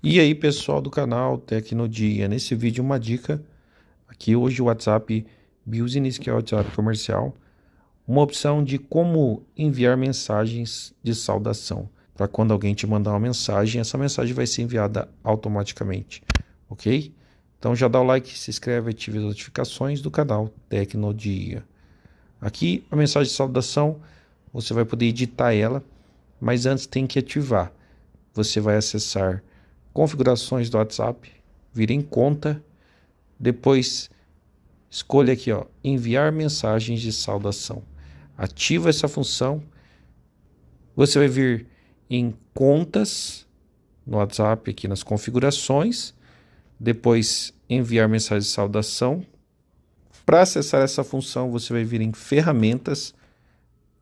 E aí, pessoal do canal Tecnodia, nesse vídeo uma dica aqui hoje o WhatsApp Business, que é o WhatsApp comercial, uma opção de como enviar mensagens de saudação. Para quando alguém te mandar uma mensagem, essa mensagem vai ser enviada automaticamente, ok? Então já dá o like, se inscreve, ative as notificações do canal Tecnodia. Aqui a mensagem de saudação, você vai poder editar ela, mas antes tem que ativar. Você vai acessar configurações do WhatsApp, vira em conta, depois escolha aqui, ó, enviar mensagens de saudação. Ativa essa função. Você vai vir em contas no WhatsApp aqui nas configurações, depois enviar mensagem de saudação. Para acessar essa função, você vai vir em ferramentas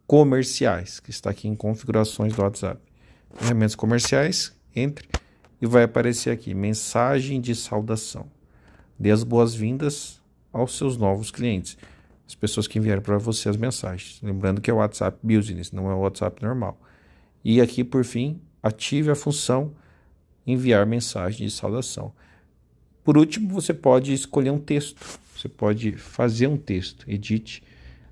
comerciais, que está aqui em configurações do WhatsApp. Ferramentas comerciais, entre e vai aparecer aqui mensagem de saudação. Dê as boas-vindas aos seus novos clientes, as pessoas que enviaram para você as mensagens. Lembrando que é o WhatsApp Business, não é o WhatsApp normal. E aqui, por fim, ative a função enviar mensagem de saudação. Por último, você pode escolher um texto. Você pode fazer um texto, edite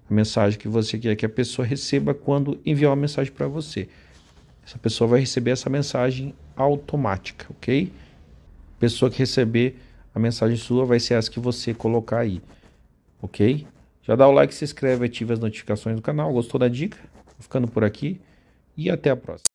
a mensagem que você quer que a pessoa receba quando enviar uma mensagem para você. Essa pessoa vai receber essa mensagem automática, ok? A pessoa que receber a mensagem sua vai ser as que você colocar aí, ok? Já dá o like, se inscreve, ativa as notificações do canal. Gostou da dica? Vou ficando por aqui e até a próxima.